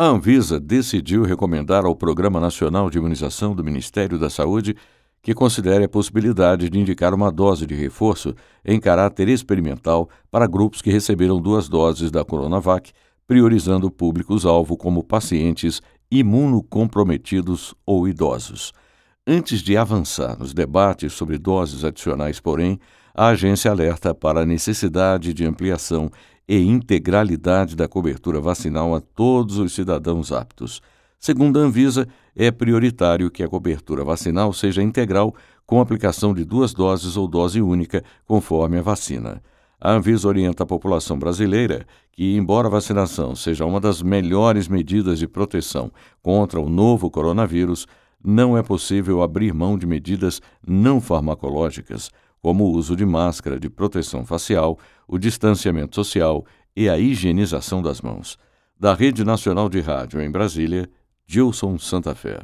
A Anvisa decidiu recomendar ao Programa Nacional de Imunização do Ministério da Saúde que considere a possibilidade de indicar uma dose de reforço em caráter experimental para grupos que receberam duas doses da Coronavac, priorizando públicos-alvo como pacientes imunocomprometidos ou idosos. Antes de avançar nos debates sobre doses adicionais, porém, a agência alerta para a necessidade de ampliação e integralidade da cobertura vacinal a todos os cidadãos aptos. Segundo a Anvisa, é prioritário que a cobertura vacinal seja integral, com aplicação de duas doses ou dose única, conforme a vacina. A Anvisa orienta a população brasileira que, embora a vacinação seja uma das melhores medidas de proteção contra o novo coronavírus, não é possível abrir mão de medidas não farmacológicas como o uso de máscara de proteção facial, o distanciamento social e a higienização das mãos. Da Rede Nacional de Rádio em Brasília, Gilson Santa Fé.